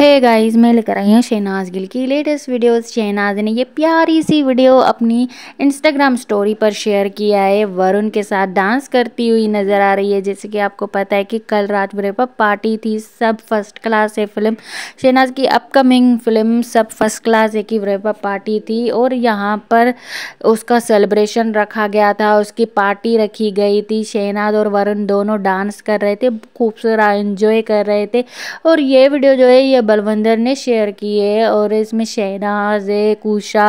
hey guys मैं लेकर आई हूँ शहनाज गिल की लेटेस्ट वीडियोस शहनाज ने ये प्यारी सी वीडियो अपनी इंस्टाग्राम स्टोरी पर शेयर किया है वरुण के साथ डांस करती हुई नज़र आ रही है जैसे कि आपको पता है कि कल रात पर पार्टी थी सब फर्स्ट क्लास है फिल्म शहनाज की अपकमिंग फिल्म सब फर्स्ट क्लास है की ब्रेकअप पार्टी थी और यहाँ पर उसका सेलिब्रेशन रखा गया था उसकी पार्टी रखी गई थी शहनाज और वरुण दोनों डांस कर रहे थे खूबसूरत इन्जॉय कर रहे थे और ये वीडियो जो है ये बलवंदर ने शेयर किए और इसमें शहनाज है कुशा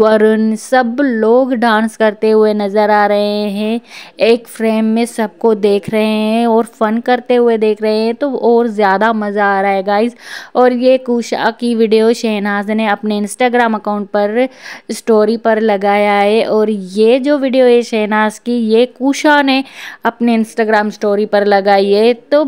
वरुण सब लोग डांस करते हुए नज़र आ रहे हैं एक फ्रेम में सबको देख रहे हैं और फन करते हुए देख रहे हैं तो और ज़्यादा मज़ा आ रहा है गाइज और ये कुशा की वीडियो शहनाज ने अपने इंस्टाग्राम अकाउंट पर स्टोरी पर लगाया है और ये जो वीडियो है शहनाज की ये कुशा ने अपने इंस्टाग्राम स्टोरी पर लगाई है तो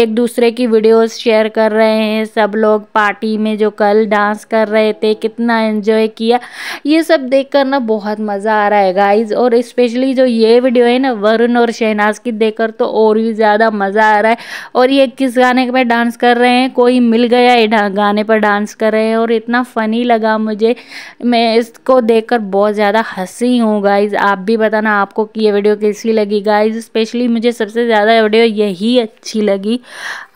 एक दूसरे की वीडियोस शेयर कर रहे हैं सब लोग पार्टी में जो कल डांस कर रहे थे कितना एंजॉय किया ये सब देखकर ना बहुत मज़ा आ रहा है गाइज और स्पेशली जो ये वीडियो है ना वरुण और शहनाज की देखकर तो और भी ज़्यादा मज़ा आ रहा है और ये किस गाने पर डांस कर रहे हैं कोई मिल गया ये गाने पर डांस कर रहे हैं और इतना फ़नी लगा मुझे मैं इसको कर बहुत ज़्यादा हंसी हूँ गाइज़ आप भी बताना आपको कि ये वीडियो कैसी लगी गाइज़ स्पेशली मुझे सबसे ज़्यादा वीडियो यही अच्छी लगी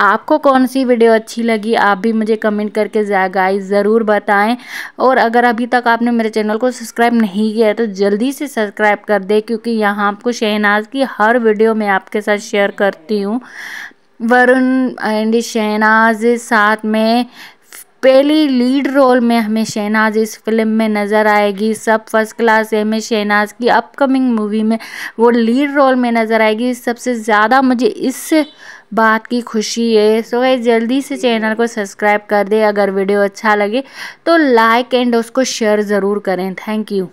आपको कौन सी वीडियो अच्छी लगी आप भी मुझे कमेंट करके गाइस ज़रूर बताएं और अगर अभी तक आपने मेरे चैनल को सब्सक्राइब नहीं किया है तो जल्दी से सब्सक्राइब कर दें क्योंकि यहाँ आपको शहनाज की हर वीडियो मैं आपके साथ शेयर करती हूँ वरुण एंड शहनाज साथ में पहली लीड रोल में हमें शहनाज इस फिल्म में नज़र आएगी सब फर्स्ट क्लास है में शहनाज की अपकमिंग मूवी में वो लीड रोल में नज़र आएगी सबसे ज़्यादा मुझे इस बात की खुशी है सो गाइस जल्दी से चैनल को सब्सक्राइब कर दे अगर वीडियो अच्छा लगे तो लाइक एंड उसको शेयर ज़रूर करें थैंक यू